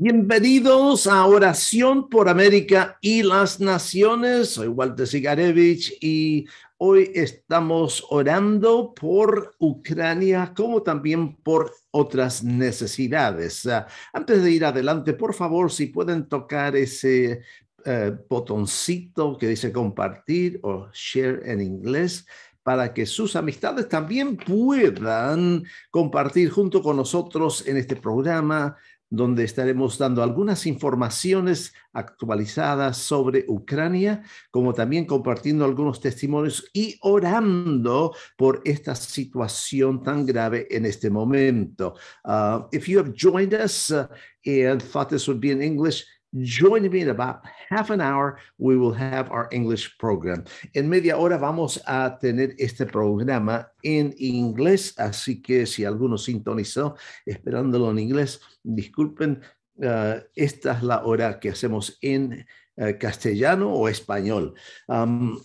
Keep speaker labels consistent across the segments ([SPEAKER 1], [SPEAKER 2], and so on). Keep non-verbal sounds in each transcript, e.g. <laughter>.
[SPEAKER 1] Bienvenidos a Oración por América y las Naciones. Soy Walter Sigarevich y hoy estamos orando por Ucrania como también por otras necesidades. Ah, antes de ir adelante, por favor, si pueden tocar ese eh, botoncito que dice compartir o share en inglés para que sus amistades también puedan compartir junto con nosotros en este programa donde estaremos dando algunas informaciones actualizadas sobre Ucrania, como también compartiendo algunos testimonios y orando por esta situación tan grave en este momento. Uh, if you have joined us uh, and thought this would be in English, Join me in about half an hour. We will have our English program. En media hora vamos a tener este programa en inglés, así que si alguno sintonizó esperándolo en inglés, disculpen, eh, esta es la hora que hacemos en eh, castellano o español. Um,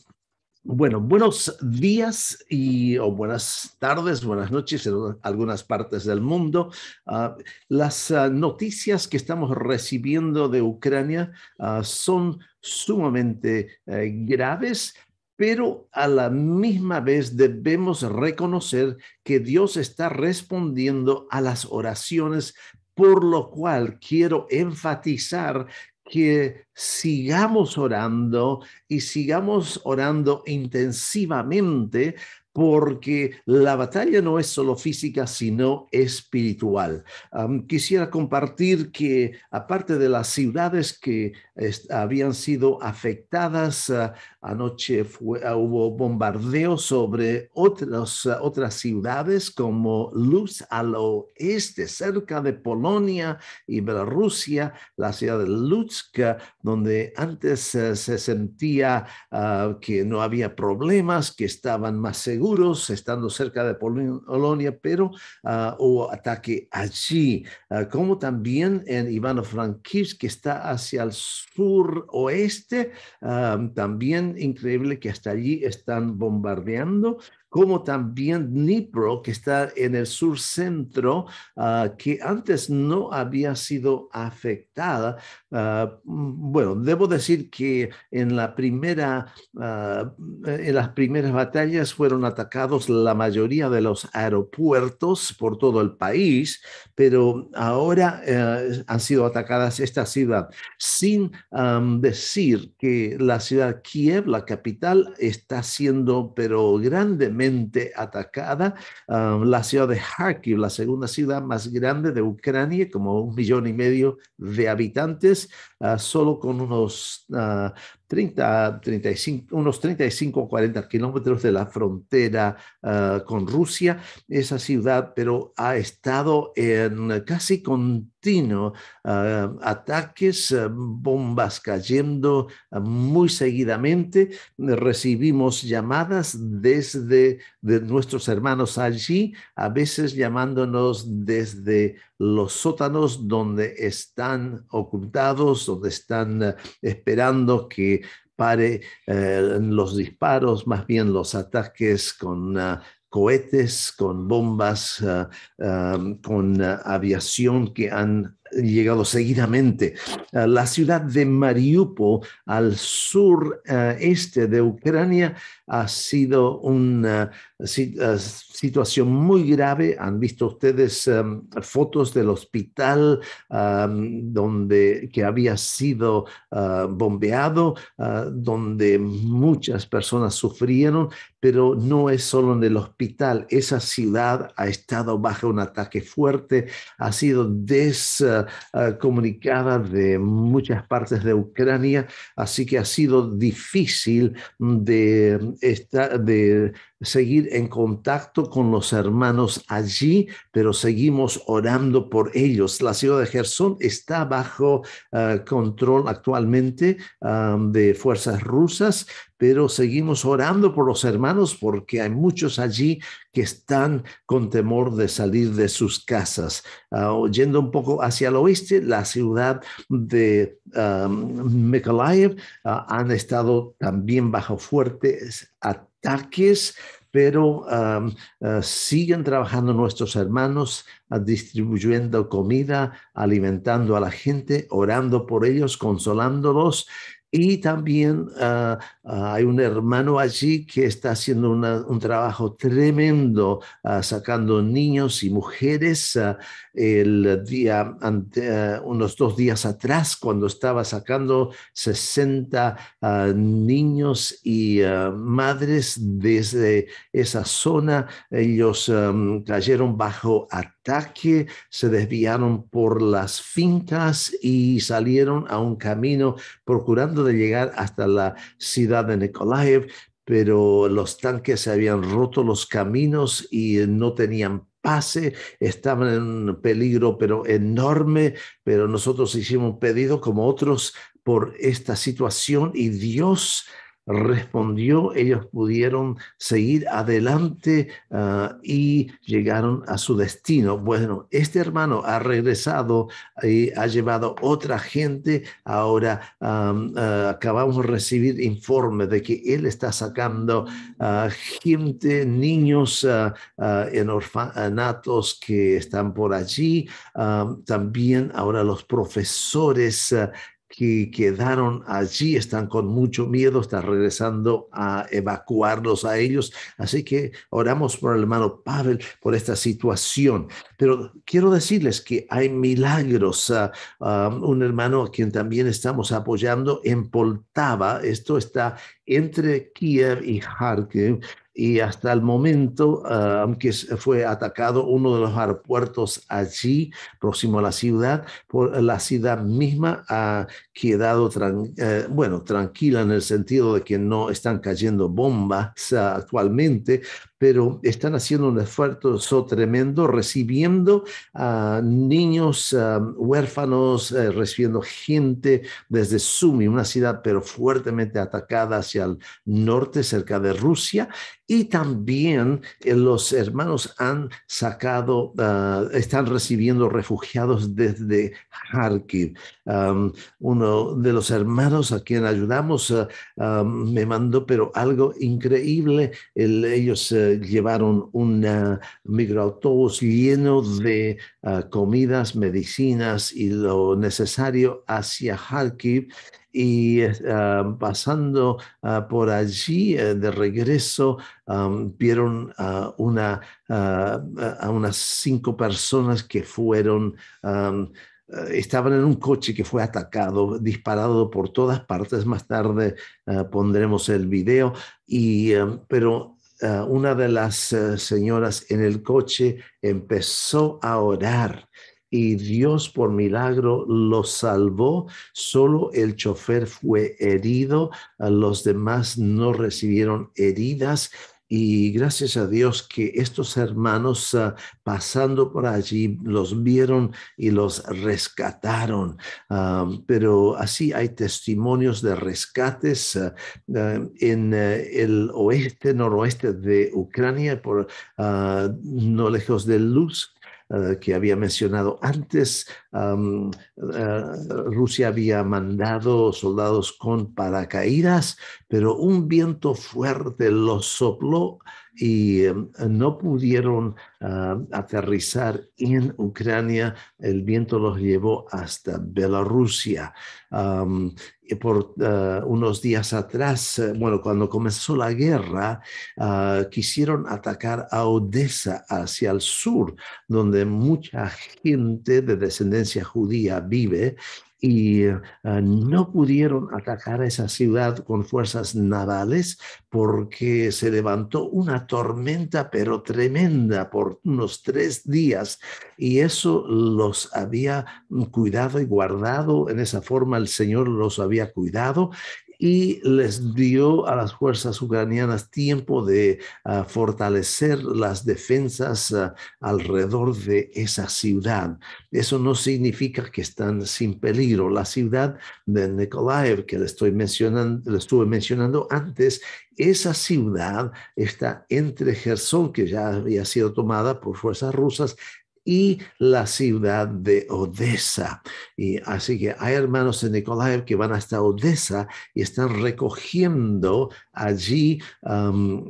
[SPEAKER 1] bueno, buenos días y o buenas tardes, buenas noches en algunas partes del mundo. Ah, las ah, noticias que estamos recibiendo de Ucrania ah, son sumamente eh, graves, pero a la misma vez debemos reconocer que Dios está respondiendo a las oraciones por lo cual quiero enfatizar que sigamos orando y sigamos orando intensivamente porque la batalla no es solo física, sino espiritual. quisiera compartir que aparte de las ciudades que habían sido afectadas, ah, anoche ah, hubo bombardeos sobre otras, ah, otras ciudades como Luz al oeste, cerca de Polonia y Bielorrusia, la ciudad de Lutsk, donde antes eh, se sentía que no había problemas, que estaban más seguros estando cerca de Polonia, pero ah, hubo ataque allí, ah, como también en Ivano-Frankivsk, que está hacia el sur oeste. Ah, también increíble que hasta allí están bombardeando como también Dnipro, que está en el sur centro, ah, que antes no había sido afectada. Ah, mm, bueno, debo decir que en, la primera, ah, en las primeras batallas fueron atacados la mayoría de los aeropuertos por todo el país, pero ahora eh, han sido atacadas esta ciudad, sin decir que la ciudad Kiev, la capital, está siendo pero grandemente atacada. Ah, la ciudad de Kharkiv, la segunda ciudad más grande de Ucrania, como un millón y medio de habitantes, ah, solo con unos ah, 30, 35, unos 35 o 40 kilómetros de la frontera ah, con Rusia. Esa ciudad, pero ha estado en casi continuo ah, ataques, ah, bombas cayendo muy seguidamente. Recibimos llamadas desde de nuestros hermanos allí, a veces llamándonos desde los sótanos donde están ocultados, donde están eh, esperando que pare eh, los disparos, más bien los ataques con ah, cohetes, con bombas, ah, ah, con aviación que han llegado seguidamente. La ciudad de Mariupol, al sureste eh, de Ucrania, ha sido una eh, eh, situación muy grave. Han visto ustedes em, fotos del hospital em, donde, que había sido bombeado, donde muchas personas sufrieron, pero no es solo en el hospital. Esa ciudad ha estado bajo un ataque fuerte, ha sido des... Eh, comunicada de muchas partes de Ucrania, así que ha sido difícil de, estar de seguir en contacto con los hermanos allí, pero seguimos orando por ellos. La ciudad de Gerson está bajo eh, control actualmente de fuerzas rusas, pero seguimos orando por los hermanos porque hay muchos allí que están con temor de salir de sus casas. Ah, yendo un poco hacia el oeste, la ciudad de um, han estado también bajo fuertes ataques ataques, pero ah, siguen trabajando nuestros hermanos, ah, distribuyendo comida, alimentando a la gente, orando por ellos, consolándolos y también ah, ah, hay un hermano allí que está haciendo un trabajo tremendo, ah, sacando niños y mujeres. el día, unos dos días atrás, cuando estaba sacando 60 niños y madres desde esa zona, ellos cayeron bajo ataque, se desviaron por las fincas y salieron a un camino procurando de llegar hasta la ciudad de Nikolaev, pero los tanques se habían roto los caminos y no tenían pase, estaban en peligro pero enorme, pero nosotros hicimos un pedido como otros por esta situación y Dios respondió, ellos pudieron seguir adelante ah, y llegaron a su destino. Bueno, este hermano ha regresado y eh, ha llevado otra gente. Ahora ah, acabamos de recibir informe de que él está sacando ah, gente, niños en orfanatos que están por allí. también ahora los profesores que quedaron allí están con mucho miedo, están regresando a evacuarlos a ellos. Así que oramos por el hermano Pavel por esta situación. Pero quiero decirles que hay milagros. Ah, ah, un hermano a quien también estamos apoyando en Poltava, esto está entre Kiev y Kharkiv, y hasta el momento, ah, aunque fue atacado uno de los aeropuertos allí, próximo a la ciudad, por la ciudad misma ha quedado eh, bueno, tranquila en el sentido de que no están cayendo bombas ah, actualmente, pero están haciendo un esfuerzo tremendo recibiendo a niños huérfanos, eh, recibiendo gente desde Sumi, una ciudad pero fuertemente atacada hacia el norte, cerca de Rusia, y también eh, los hermanos han sacado, ah, están recibiendo refugiados desde Kharkiv. uno de los hermanos a quien ayudamos ah, me mandó, pero algo increíble, ellos... Eh, llevaron un microautobús lleno de ah, comidas, medicinas y lo necesario hacia Kharkiv y ah, pasando ah, por allí eh, de regreso vieron a una, a unas cinco personas que fueron eh, estaban en un coche que fue atacado, disparado por todas partes. Más tarde pondremos el video, y, pero Ah, una de las eh, señoras en el coche empezó a orar y Dios por milagro lo salvó. Solo el chofer fue herido, ah, los demás no recibieron heridas. Y gracias a Dios que estos hermanos ah, pasando por allí los vieron y los rescataron. Ah, pero así hay testimonios de rescates ah, en eh, el oeste, noroeste de Ucrania, por no lejos de Lutsk. Eh, que había mencionado antes, eh, Rusia había mandado soldados con paracaídas, pero un viento fuerte los sopló y em, no pudieron ah, aterrizar en Ucrania. El viento los llevó hasta Bielorrusia. y por ah, unos días atrás, eh, bueno, cuando comenzó la guerra, ah, quisieron atacar a Odessa hacia el sur, donde mucha gente de descendencia judía vive y eh, no pudieron atacar a esa ciudad con fuerzas navales porque se levantó una tormenta pero tremenda por unos tres días y eso los había mm, cuidado y guardado en esa forma el Señor los había cuidado y les dio a las fuerzas ucranianas tiempo de ah, fortalecer las defensas ah, alrededor de esa ciudad. Eso no significa que están sin peligro. La ciudad de Nikolaev, que le, estoy mencionando, le estuve mencionando antes, esa ciudad está entre Gerson, que ya había sido tomada por fuerzas rusas, y la ciudad de Odessa. Y así que hay hermanos en Nicolás que van hasta Odessa y están recogiendo allí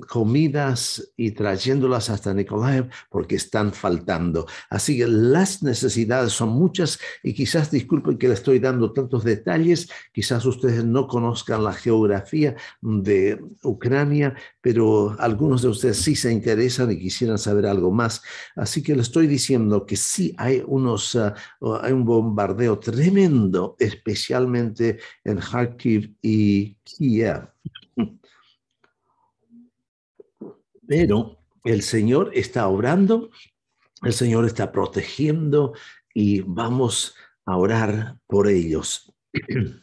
[SPEAKER 1] comidas y trayéndolas hasta Nikolaev porque están faltando. Así que las necesidades son muchas y quizás disculpen que le estoy dando tantos detalles, quizás ustedes no conozcan la geografía de Ucrania, pero algunos de ustedes sí se interesan y quisieran saber algo más. Así que le estoy diciendo que sí hay unos ah, hay un bombardeo tremendo, especialmente en Kharkiv y Kiev. Pero el Señor está obrando, el Señor está protegiendo y vamos a orar por ellos. <clears throat>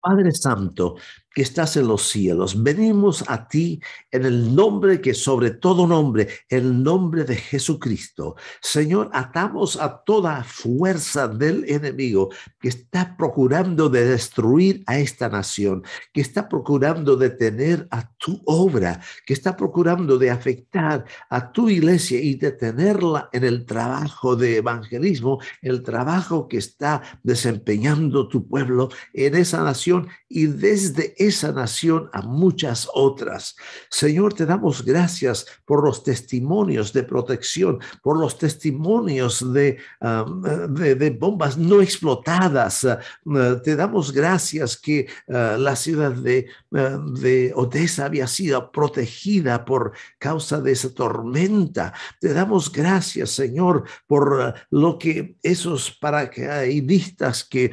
[SPEAKER 1] Padre Santo, estás en los cielos, venimos a ti en el nombre que sobre todo nombre, el nombre de Jesucristo. Señor, atamos a toda fuerza del enemigo que está procurando de destruir a esta nación, que está procurando detener a tu obra, que está procurando de afectar a tu iglesia y detenerla en el trabajo de evangelismo, el trabajo que está desempeñando tu pueblo en esa nación y desde esa nación a muchas otras. Señor, te damos gracias por los testimonios de protección, por los testimonios de, de, bombas no explotadas. Ah, te damos gracias que ah, la ciudad ah, de, Odessa había sido protegida por causa de esa tormenta. Te damos gracias, Señor, por lo que esos paracaidistas que,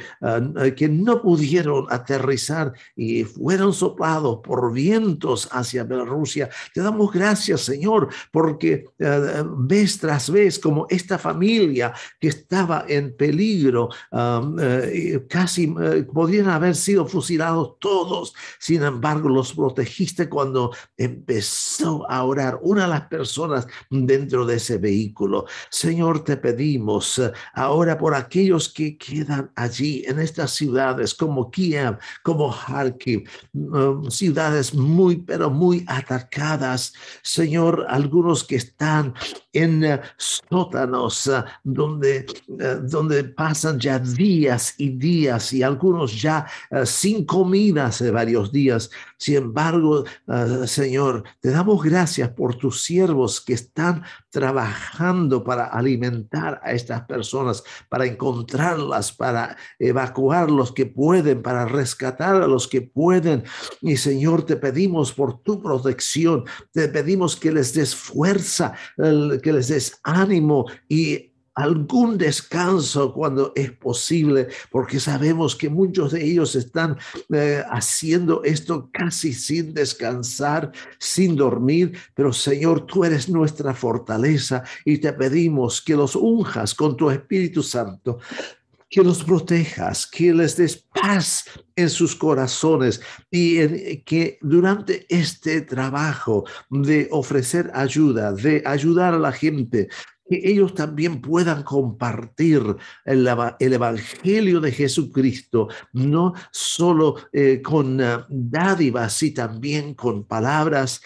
[SPEAKER 1] que no pudieron aterrizar y fueron soplados por vientos hacia Bielorrusia. Te damos gracias, Señor, porque eh, vez tras vez, como esta familia que estaba en peligro, eh, casi eh, podrían haber sido fusilados todos, sin embargo, los protegiste cuando empezó a orar una de las personas dentro de ese vehículo. Señor, te pedimos ahora por aquellos que quedan allí en estas ciudades como Kiev, como Kharkiv, Um, ciudades muy, pero muy atacadas. Señor, algunos que están en eh, sótanos eh, donde, eh, donde pasan ya días y días y algunos ya sin comida hace varios días. Sin embargo, Señor, te damos gracias por tus siervos que están trabajando para alimentar a estas personas, para encontrarlas, para evacuar los que pueden, para rescatar a los que pueden mi Y Señor, te pedimos por tu protección, te pedimos que les des fuerza, que les des ánimo y algún descanso cuando es posible, porque sabemos que muchos de ellos están eh, haciendo esto casi sin descansar, sin dormir, pero Señor, tú eres nuestra fortaleza y te pedimos que los unjas con tu Espíritu Santo que los protejas, que les des paz en sus corazones y que durante este trabajo de ofrecer ayuda, de ayudar a la gente, que ellos también puedan compartir el, Evangelio de Jesucristo, no solo eh, con ah, dádivas, sino también con palabras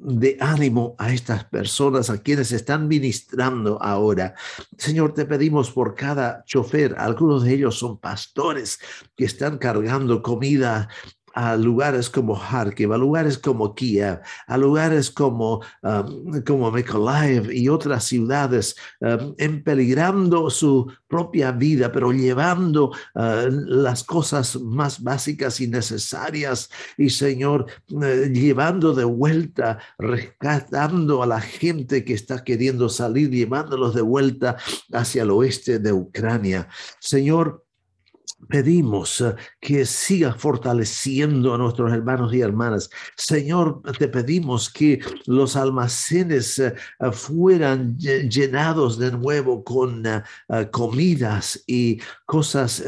[SPEAKER 1] de ánimo a estas personas a quienes están ministrando ahora. Señor, te pedimos por cada chofer, algunos de ellos son pastores que están cargando comida a lugares como Kharkiv, a lugares como Kiev, a lugares como, um, como y otras ciudades, um, empeligrando su propia vida, pero llevando uh, las cosas más básicas y necesarias. Y Señor, eh, llevando de vuelta, rescatando a la gente que está queriendo salir, llevándolos de vuelta hacia el oeste de Ucrania. Señor, pedimos eh, que siga fortaleciendo a nuestros hermanos y hermanas. Señor, te pedimos que los almacenes eh, fueran llenados de nuevo con eh, comidas y cosas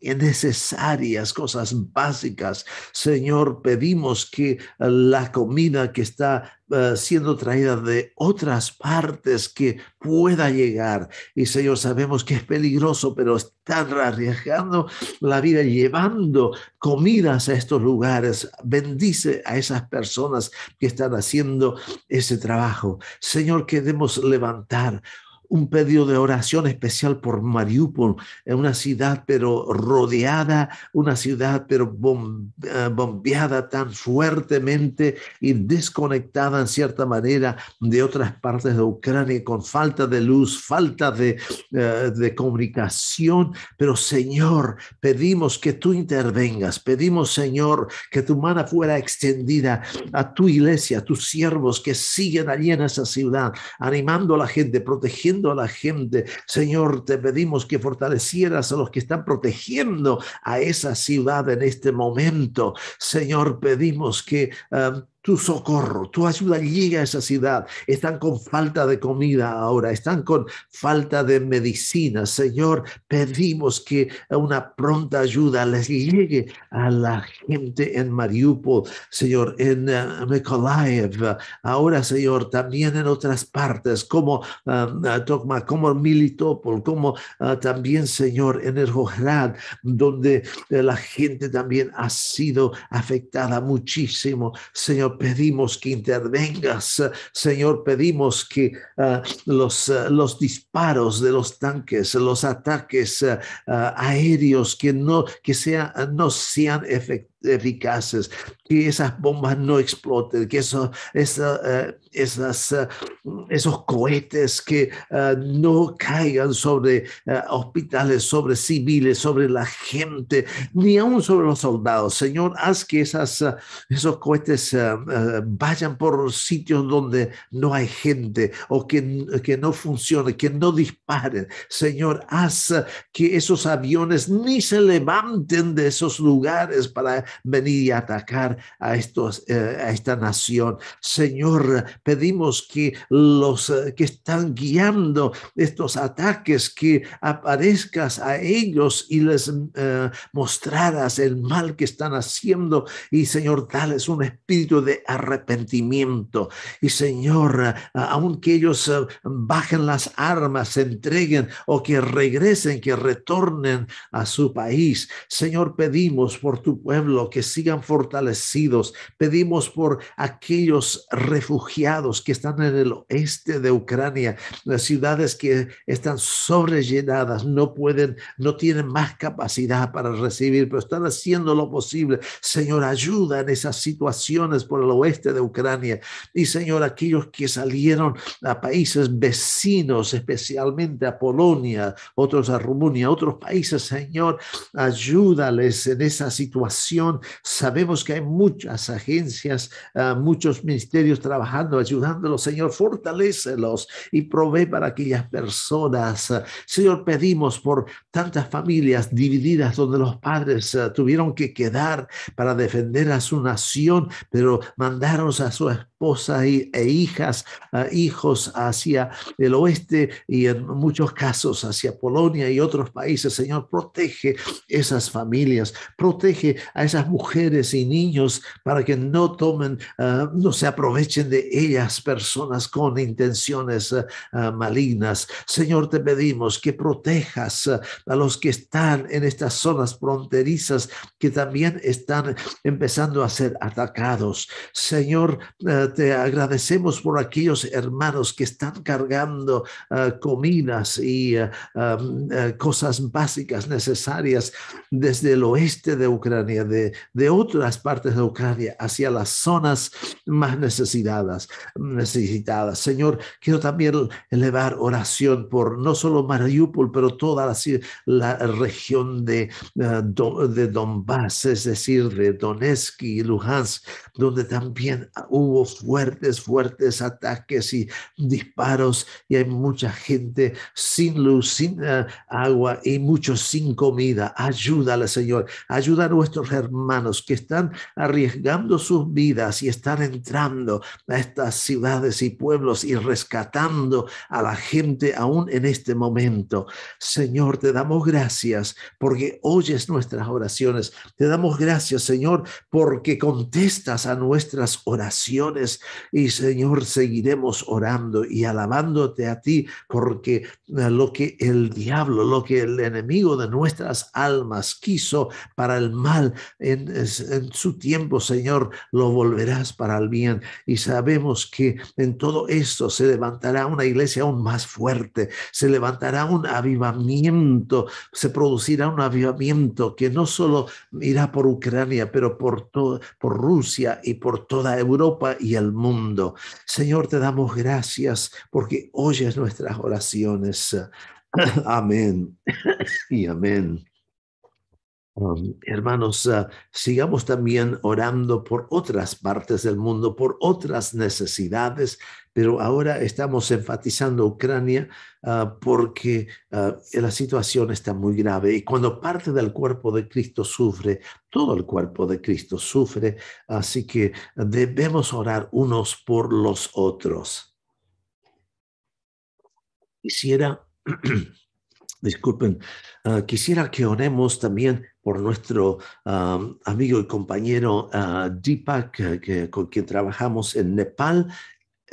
[SPEAKER 1] necesarias, cosas básicas. Señor, pedimos que la comida que está eh, siendo traída de otras partes que pueda llegar. Y Señor, sabemos que es peligroso, pero están arriesgando la vida, llevando comidas a estos lugares. Bendice a esas personas que están haciendo ese trabajo. Señor, queremos levantar un pedido de oración especial por Mariupol, una ciudad pero rodeada, una ciudad pero eh, bombeada tan fuertemente y desconectada en cierta manera de otras partes de Ucrania, con falta de luz, falta de, eh, de comunicación. Pero Señor, pedimos que tú intervengas, pedimos Señor que tu mano fuera extendida a tu iglesia, a tus siervos que siguen allí en esa ciudad, animando a la gente, protegiendo a la gente. Señor, te pedimos que fortalecieras a los que están protegiendo a esa ciudad en este momento. Señor, pedimos que... Ah, tu socorro, tu ayuda llega a esa ciudad. Están con falta de comida ahora, están con falta de medicina. Señor, pedimos que una pronta ayuda les llegue a la gente en Mariupol, Señor, en uh, ahora, Señor, también en otras partes, como uh, como Militopol, como eh, también, Señor, en el donde la gente también ha sido afectada muchísimo, Señor pedimos que intervengas. Señor, pedimos que ah, los, ah, los disparos de los tanques, los ataques ah, aéreos que no que no sean efectivos eficaces, que esas bombas no exploten, que eh, eh, esos cohetes que eh, no caigan sobre hospitales, sobre civiles, sobre la gente, ni aún sobre los soldados. Señor, haz que esas, esos cohetes vayan por sitios donde no hay gente o que, que no funcione, que no disparen. Señor, haz que esos aviones ni se levanten de esos lugares para venir y atacar a, estos, eh, a esta nación. Señor, pedimos que los eh, que están guiando estos ataques, que aparezcas a ellos y les mm, eh, mostraras el mal que están haciendo y Señor, dales un espíritu de arrepentimiento. Y Señor, aunque ellos bajen las armas, se entreguen o que regresen, que retornen a su país, Señor, pedimos por tu pueblo que sigan fortalecidos. Pedimos por aquellos refugiados que están en el oeste de Ucrania, las ciudades que están sobrellenadas, no pueden, no tienen más capacidad para recibir, pero están haciendo lo posible. Señor, ayuda en esas situaciones por el oeste de Ucrania. Y Señor, aquellos que salieron a países vecinos, especialmente a Polonia, otros a Rumunia otros países, Señor, ayúdales en esa situación Sabemos que hay muchas agencias, ah, muchos ministerios trabajando, ayudándolos. Señor, fortalecelos y provee para aquellas personas. Señor, pedimos por tantas familias divididas donde los padres ah, tuvieron que quedar para defender a su nación, pero mandaron a su esposa esposas e hijas, ah, hijos hacia el oeste y en muchos casos hacia Polonia y otros países. Señor, protege esas familias, protege a esas mujeres y niños para que no tomen, ah, no se aprovechen de ellas personas con intenciones ah, malignas. Señor, te pedimos que protejas a los que están en estas zonas fronterizas que también están empezando a ser atacados. Señor, te agradecemos por aquellos hermanos que están cargando ah, comidas y ah, ah, cosas básicas necesarias desde el oeste de Ucrania, de, de, otras partes de Ucrania, hacia las zonas más necesitadas. necesitadas. Señor, quiero también elevar oración por no solo Mariupol, pero toda la, la región de, de Donbass, es decir, de Donetsk y Luhansk, donde también hubo fuertes, fuertes ataques y disparos y hay mucha gente sin luz, sin eh, agua y muchos sin comida. Ayúdale, Señor. Ayuda a nuestros hermanos que están arriesgando sus vidas y están entrando a estas ciudades y pueblos y rescatando a la gente aún en este momento. Señor, te damos gracias porque oyes nuestras oraciones. Te damos gracias, Señor, porque contestas a nuestras oraciones y Señor, seguiremos orando y alabándote a ti porque eh, lo que el diablo, lo que el enemigo de nuestras almas quiso para el mal en, su tiempo, Señor, lo volverás para el bien. Y sabemos que en todo esto se levantará una iglesia aún más fuerte, se levantará un avivamiento, se producirá un avivamiento que no solo irá por Ucrania, pero por, por Rusia y por toda Europa y mundo. Señor, te damos gracias porque oyes nuestras oraciones. <laughs> Amén y amén hermanos, ah, sigamos también orando por otras partes del mundo, por otras necesidades, pero ahora estamos enfatizando Ucrania ah, porque ah, la situación está muy grave y cuando parte del cuerpo de Cristo sufre, todo el cuerpo de Cristo sufre, así que debemos orar unos por los otros. Quisiera <clears throat> disculpen, quisiera que oremos también por nuestro amigo y compañero uh, Deepak, eh, que, con quien trabajamos en Nepal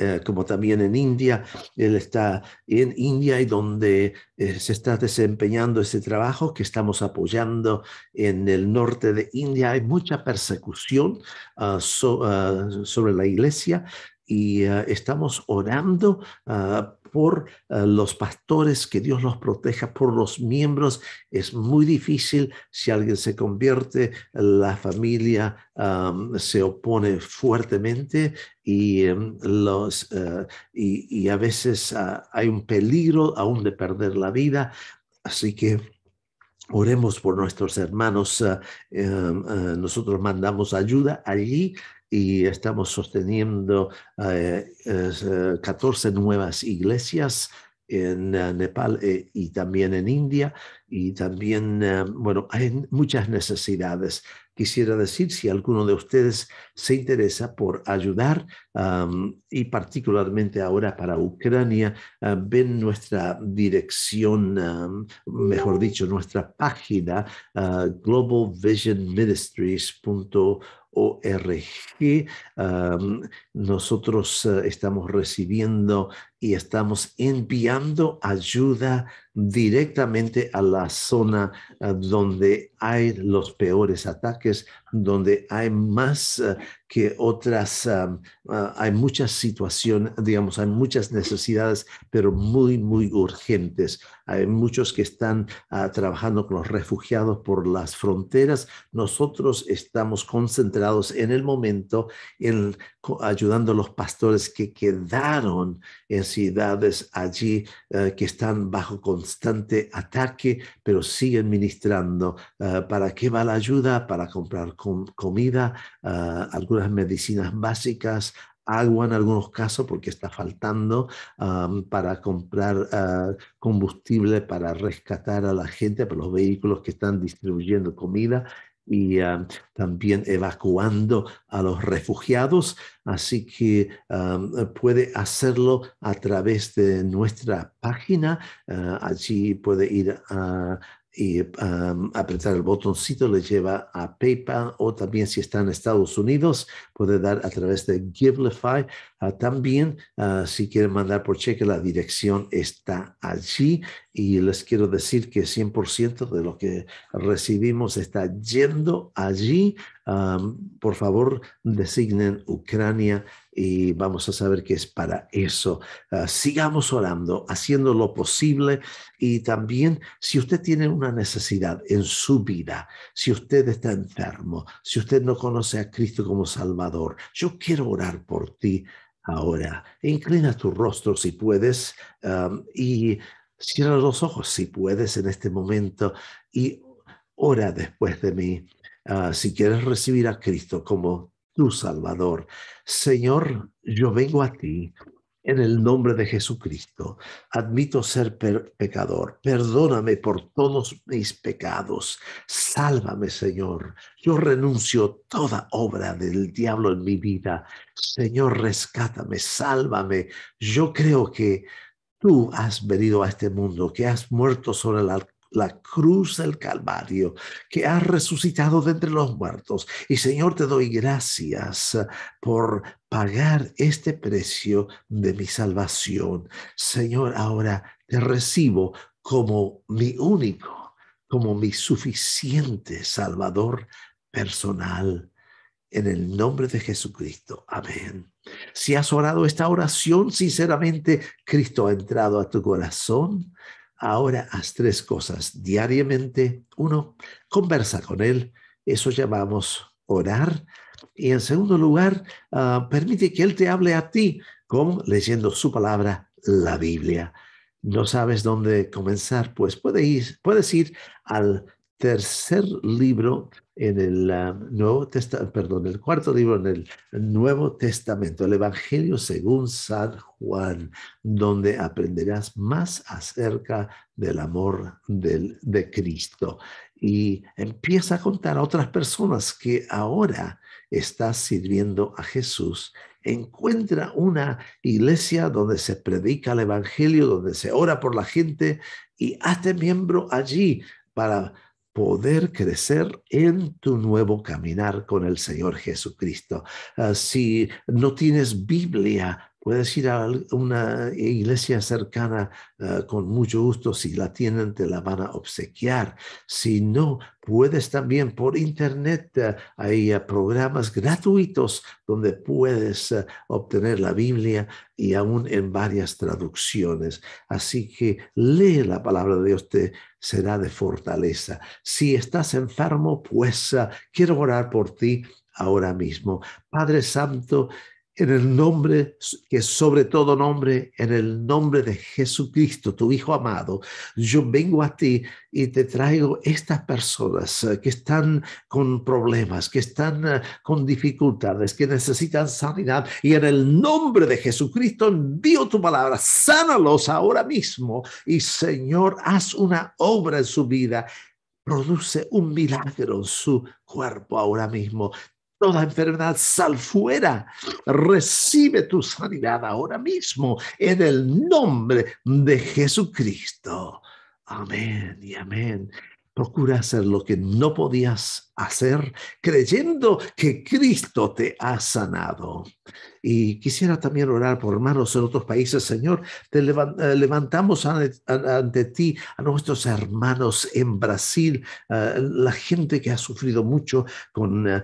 [SPEAKER 1] eh, como también en India. Él está en India y donde eh, se está desempeñando ese trabajo que estamos apoyando en el norte de India. Hay mucha persecución ah, ah, sobre la iglesia y estamos orando por eh, los pastores, que Dios los proteja, por los miembros. Es muy difícil si alguien se convierte, la familia se opone fuertemente y, em, los, eh, y, a veces ah, hay un peligro aún de perder la vida. Así que... Oremos por nuestros hermanos. Ah, em, eh, nosotros mandamos ayuda allí y estamos sosteniendo 14 eh, eh, nuevas iglesias en eh, Nepal y también en India y también, bueno, hay muchas necesidades. Quisiera decir, si alguno de ustedes se interesa por ayudar y particularmente ahora para Ucrania, ven nuestra dirección, mejor dicho, nuestra página globalvisionministries.org ORG. nosotros eh, estamos recibiendo y estamos enviando ayuda directamente a la zona eh, donde hay los peores ataques donde hay más eh, que otras, eh, eh, hay muchas situaciones, digamos, hay muchas necesidades, pero muy, muy urgentes. Hay muchos que están ah, trabajando con los refugiados por las fronteras. Nosotros estamos concentrados en el momento en ayudando a los pastores que quedaron en ciudades allí que están bajo constante ataque, pero siguen ministrando. ¿Para qué va la ayuda? Para comprar comida, ah, algunas medicinas básicas, agua en algunos casos porque está faltando para comprar ah, combustible para rescatar a la gente, para los vehículos que están distribuyendo comida y también evacuando a los refugiados. Así que puede hacerlo a través de nuestra página. Ah, allí puede ir a, y apretar el botoncito le lleva a PayPal o también si está en Estados Unidos puede dar a través de Givelify. Ah, también ah, si quieren mandar por cheque la dirección está allí y les quiero decir que 100% de lo que recibimos está yendo allí. por favor, designen Ucrania y vamos a saber que es para eso. Ah, sigamos orando, haciendo lo posible y también si usted tiene una necesidad en su vida, si usted está enfermo, si usted no conoce a Cristo como Salvador, yo quiero orar por ti ahora. Inclina tu rostro si puedes ah, y cierra los ojos si puedes en este momento y ora después de mí. Ah, si quieres recibir a Cristo como tu Salvador. Señor, yo vengo a ti en el nombre de Jesucristo. Admito ser pecador. Perdóname por todos mis pecados. Sálvame, Señor. Yo renuncio toda obra del diablo en mi vida. Señor, rescátame, sálvame. Yo creo que tú has venido a este mundo, que has muerto sobre el altar la cruz del Calvario, que ha resucitado de entre los muertos. Y Señor, te doy gracias eh, por pagar este precio de mi salvación. Señor, ahora te recibo como mi único, como mi suficiente Salvador personal. En el nombre de Jesucristo. Amén. Si has orado esta oración, sinceramente, Cristo ha entrado a tu corazón Ahora haz tres cosas diariamente. Uno, conversa con Él. Eso llamamos orar. Y en segundo lugar, ah, permite que Él te hable a ti, como leyendo su palabra, la Biblia. ¿No sabes dónde comenzar? Pues puedes ir al tercer libro en el Nuevo Testamento, perdón, el cuarto libro en el Nuevo Testamento, el Evangelio según San Juan, donde aprenderás más acerca del amor del, de Cristo. Y empieza a contar a otras personas que ahora estás sirviendo a Jesús encuentra una iglesia donde se predica el Evangelio, donde se ora por la gente y hazte miembro allí para poder crecer en tu nuevo caminar con el Señor Jesucristo. Ah, si no tienes Biblia, Puedes ir a una iglesia cercana eh, con mucho gusto. Si la tienen, te la van a obsequiar. Si no, puedes también por internet. Eh, hay eh, programas gratuitos donde puedes obtener la Biblia y aún en varias traducciones. Así que lee la palabra de Dios, te será de fortaleza. Si estás enfermo, pues quiero orar por ti ahora mismo. Padre Santo, en el nombre que sobre todo nombre, en el nombre de Jesucristo, tu Hijo amado, yo vengo a ti y te traigo estas personas eh, que están con problemas, que están eh, con dificultades, que necesitan sanidad. Y en el nombre de Jesucristo envío tu palabra, sánalos ahora mismo y Señor, haz una obra en su vida produce un milagro en su cuerpo ahora mismo toda enfermedad, sal fuera. Recibe tu sanidad ahora mismo en el nombre de Jesucristo. Amén y amén. Procura hacer lo que no podías hacer creyendo que Cristo te ha sanado. Y quisiera también orar por hermanos en otros países, Señor. Te eh, levantamos ante ti a nuestros hermanos en Brasil, eh, la gente que ha sufrido mucho con eh,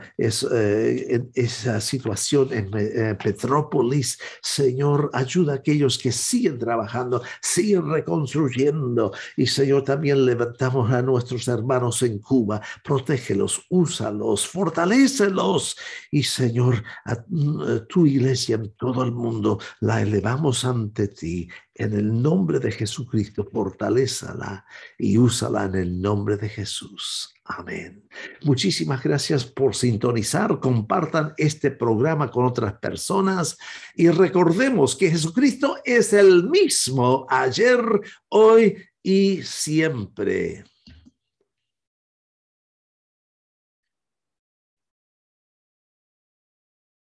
[SPEAKER 1] esa situación en Petrópolis. Señor, ayuda a aquellos que siguen trabajando, siguen reconstruyendo. Y Señor, también levantamos a nuestros hermanos en Cuba. Protégelos, úsalos, fortalécelos. Y Señor, mm, tu iglesia en todo el mundo, la elevamos ante ti en el nombre de Jesucristo, Fortalezala y úsala en el nombre de Jesús. Amén. Muchísimas gracias por sintonizar. Compartan este programa con otras personas y recordemos que Jesucristo es el mismo ayer, hoy y siempre.